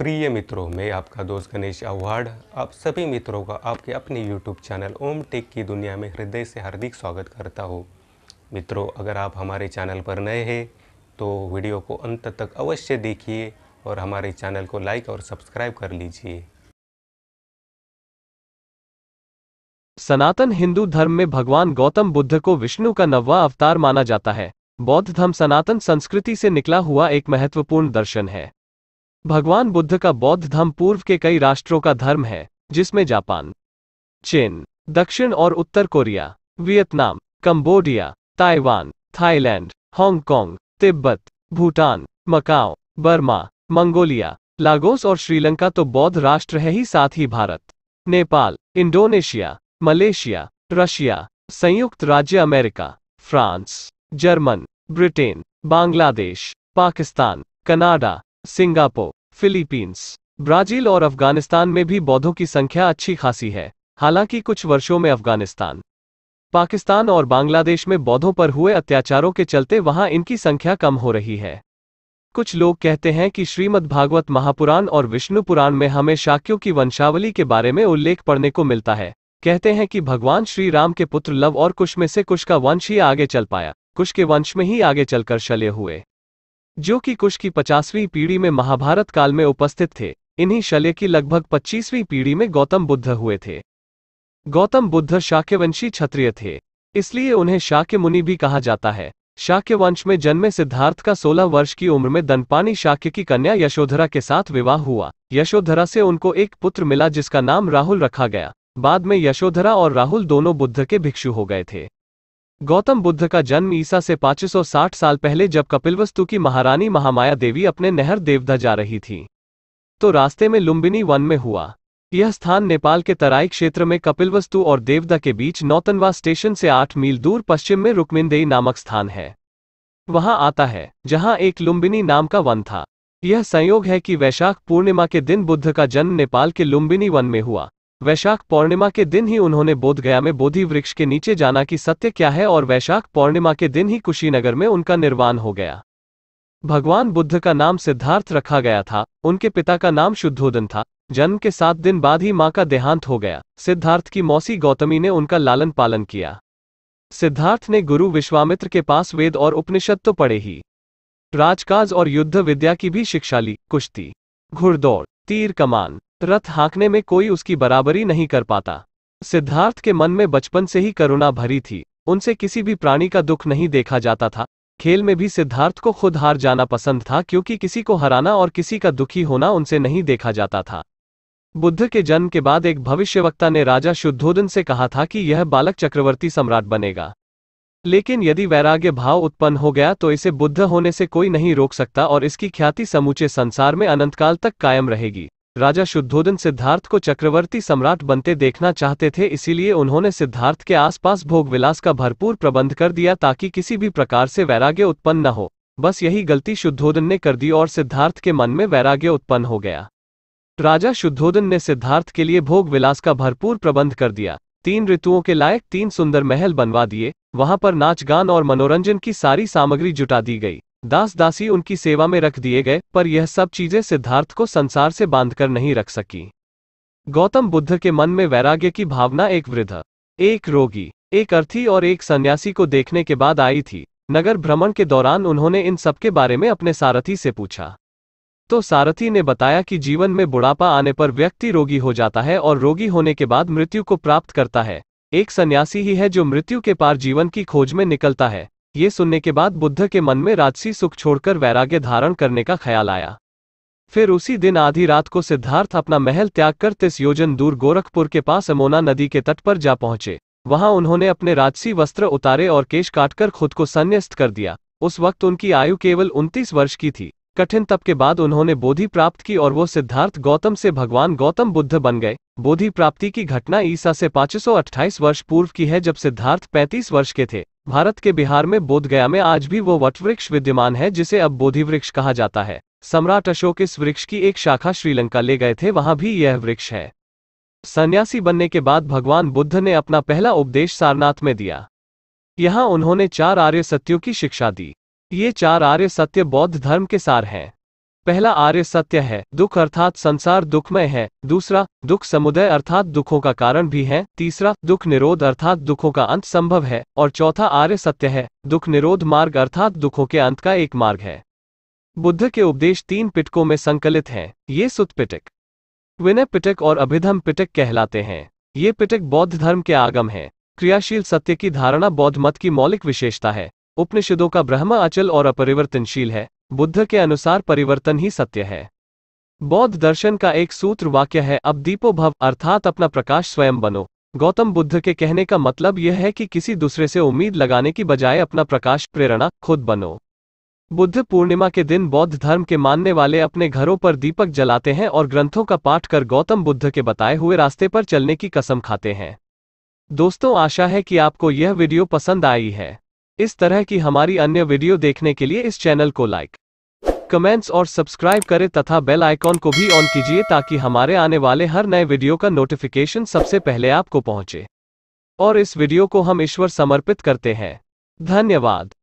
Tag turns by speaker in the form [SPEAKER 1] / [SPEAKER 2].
[SPEAKER 1] प्रिय मित्रों मैं आपका दोस्त गणेश अवार्ड आप सभी मित्रों का आपके अपने यूट्यूब चैनल ओम टेक की दुनिया में हृदय से हार्दिक स्वागत करता हूँ मित्रों अगर आप हमारे चैनल पर नए हैं तो वीडियो को अंत तक अवश्य देखिए और हमारे चैनल को लाइक और सब्सक्राइब कर लीजिए सनातन हिंदू धर्म में भगवान गौतम बुद्ध को विष्णु का नववा अवतार माना जाता है बौद्ध धर्म सनातन संस्कृति से निकला हुआ एक महत्वपूर्ण दर्शन है भगवान बुद्ध का बौद्ध धर्म पूर्व के कई राष्ट्रों का धर्म है जिसमें जापान चीन दक्षिण और उत्तर Korea Vietnam Cambodia Taiwan Thailand Hong Kong Tibet Bhutan Macau Burma Mongolia लागोस और श्रीलंका तो बौद्ध राष्ट्र है ही साथ ही Bharat Nepal Indonesia Malaysia Russia संयुक्त राज्य America France German Britain Bangladesh Pakistan Canada Singapore Philippines Brazil और अफगानिस्तान में भी बौद्धों की संख्या अच्छी खासी है हालांकि कुछ वर्षों में अफगानिस्तान पाकिस्तान और बांग्लादेश में बौद्धों पर हुए अत्याचारों के चलते वहां इनकी संख्या कम हो रही है कुछ लोग कहते हैं कि श्रीमद् भागवत महापुराण और विष्णु पुराण में हमें शाक्यों की वंशावली के बारे में उल्लेख पढ़ने को मिलता है कहते हैं कि भगवान श्री राम के पुत्र लव और कुश में से कुश का वंश ही आगे चल पाया कुश के वंश में ही आगे चलकर शल्य हुए जो कि कुश की पचासवीं पीढ़ी में महाभारत काल में उपस्थित थे इन्हीं शल्य की लगभग पच्चीसवीं पीढ़ी में गौतम बुद्ध हुए थे गौतम बुद्ध शाक्यवंशी क्षत्रिय थे इसलिए उन्हें शाक्य मुनि भी कहा जाता है शाक्य वंश में जन्मे सिद्धार्थ का 16 वर्ष की उम्र में दनपानी शाक्य की कन्या यशोधरा के साथ विवाह हुआ यशोधरा से उनको एक पुत्र मिला जिसका नाम राहुल रखा गया बाद में यशोधरा और राहुल दोनों बुद्ध के भिक्षु हो गए थे गौतम बुद्ध का जन्म ईसा से 560 साल पहले जब कपिलवस्तु की महारानी महामाया देवी अपने नहर देवधा जा रही थी तो रास्ते में लुम्बिनी वन में हुआ यह स्थान नेपाल के तराई क्षेत्र में कपिलवस्तु और देवदा के बीच नौतनवा स्टेशन से आठ मील दूर पश्चिम में रुकमिंदेई नामक स्थान है वहां आता है जहां एक लुम्बिनी नाम का वन था यह संयोग है कि वैशाख पूर्णिमा के दिन बुद्ध का जन्म नेपाल के लुम्बिनी वन में हुआ वैशाख पूर्णिमा के दिन ही उन्होंने बोधगया में बोधि वृक्ष के नीचे जाना कि सत्य क्या है और वैशाख पूर्णिमा के दिन ही कुशीनगर में उनका निर्वाण हो गया भगवान बुद्ध का नाम सिद्धार्थ रखा गया था उनके पिता का नाम शुद्धोधन था जन्म के सात दिन बाद ही मां का देहांत हो गया सिद्धार्थ की मौसी गौतमी ने उनका लालन पालन किया सिद्धार्थ ने गुरु विश्वामित्र के पास वेद और उपनिषद तो पढ़े ही राजकाज और युद्ध विद्या की भी शिक्षा ली कुश्ती घुड़दौड़ तीर कमान रथ हाँकने में कोई उसकी बराबरी नहीं कर पाता सिद्धार्थ के मन में बचपन से ही करुणा भरी थी उनसे किसी भी प्राणी का दुख नहीं देखा जाता था खेल में भी सिद्धार्थ को खुद हार जाना पसंद था क्योंकि किसी को हराना और किसी का दुखी होना उनसे नहीं देखा जाता था बुद्ध के जन्म के बाद एक भविष्यवक्ता ने राजा शुद्धोदन से कहा था कि यह बालक चक्रवर्ती सम्राट बनेगा लेकिन यदि वैराग्य भाव उत्पन्न हो गया तो इसे बुद्ध होने से कोई नहीं रोक सकता और इसकी ख्याति समूचे संसार में अनंतकाल तक कायम रहेगी राजा शुद्धोधन सिद्धार्थ को चक्रवर्ती सम्राट बनते देखना चाहते थे इसीलिए उन्होंने सिद्धार्थ के आसपास भोग विलास का भरपूर प्रबंध कर दिया ताकि किसी भी प्रकार से वैराग्य उत्पन्न न हो बस यही गलती शुद्धोधन ने कर दी और सिद्धार्थ के मन में वैराग्य उत्पन्न हो गया राजा शुद्धोधन ने सिद्धार्थ के लिए भोग विलास का भरपूर प्रबंध कर दिया तीन ऋतुओं के लायक तीन सुंदर महल बनवा दिए वहां पर नाच गान और मनोरंजन की सारी सामग्री जुटा दी गई दास दासी उनकी सेवा में रख दिए गए पर यह सब चीजें सिद्धार्थ को संसार से बांधकर नहीं रख सकी गौतम बुद्ध के मन में वैराग्य की भावना एक वृद्ध एक रोगी एक अर्थी और एक सन्यासी को देखने के बाद आई थी नगर भ्रमण के दौरान उन्होंने इन सबके बारे में अपने सारथी से पूछा तो सारथी ने बताया कि जीवन में बुढ़ापा आने पर व्यक्ति रोगी हो जाता है और रोगी होने के बाद मृत्यु को प्राप्त करता है एक सन्यासी ही है जो मृत्यु के पार जीवन की खोज में निकलता है ये सुनने के बाद बुद्ध के मन में राजसी सुख छोड़कर वैराग्य धारण करने का ख्याल आया फिर उसी दिन आधी रात को सिद्धार्थ अपना महल त्याग कर तिस योजन दूर गोरखपुर के पास अमोना नदी के तट पर जा पहुंचे वहां उन्होंने अपने राजसी वस्त्र उतारे और केश काटकर खुद को संन्यस्त कर दिया उस वक्त उनकी आयु केवल 29 वर्ष की थी कठिन तप के बाद उन्होंने बोधि प्राप्त की और वो सिद्धार्थ गौतम से भगवान गौतम बुद्ध बन गए बोधि प्राप्ति की घटना ईसा से पांच वर्ष पूर्व की है जब सिद्धार्थ पैंतीस वर्ष के थे भारत के बिहार में बोधगया में आज भी वो वटवृक्ष विद्यमान है जिसे अब बोधि वृक्ष कहा जाता है सम्राट अशोक इस वृक्ष की एक शाखा श्रीलंका ले गए थे वहां भी यह वृक्ष है सन्यासी बनने के बाद भगवान बुद्ध ने अपना पहला उपदेश सारनाथ में दिया यहां उन्होंने चार आर्य सत्यों की शिक्षा दी ये चार आर्य सत्य बौद्ध धर्म के सार हैं पहला आर्य सत्य है दुख अर्थात संसार दुखमय है दूसरा दुख समुदय अर्थात दुखों का कारण भी है तीसरा दुख निरोध अर्थात दुखों का अंत संभव है और चौथा आर्य सत्य है दुख निरोध मार्ग अर्थात दुखों के अंत का एक मार्ग है बुद्ध के उपदेश तीन पिटकों में संकलित हैं ये सुत पिटक विनय पिटक और अभिधम पिटक कहलाते हैं ये पिटक बौद्ध धर्म के आगम है क्रियाशील सत्य की धारणा बौद्ध मत की मौलिक विशेषता है उपनिषदों का ब्रह्म अचल और अपरिवर्तनशील है बुद्ध के अनुसार परिवर्तन ही सत्य है बौद्ध दर्शन का एक सूत्र वाक्य है अब दीपो भव अर्थात अपना प्रकाश स्वयं बनो गौतम बुद्ध के कहने का मतलब यह है कि किसी दूसरे से उम्मीद लगाने की बजाय अपना प्रकाश प्रेरणा खुद बनो बुद्ध पूर्णिमा के दिन बौद्ध धर्म के मानने वाले अपने घरों पर दीपक जलाते हैं और ग्रंथों का पाठ कर गौतम बुद्ध के बताए हुए रास्ते पर चलने की कसम खाते हैं दोस्तों आशा है कि आपको यह वीडियो पसंद आई है इस तरह की हमारी अन्य वीडियो देखने के लिए इस चैनल को लाइक कमेंट्स और सब्सक्राइब करें तथा बेल आइकॉन को भी ऑन कीजिए ताकि हमारे आने वाले हर नए वीडियो का नोटिफिकेशन सबसे पहले आपको पहुंचे और इस वीडियो को हम ईश्वर समर्पित करते हैं धन्यवाद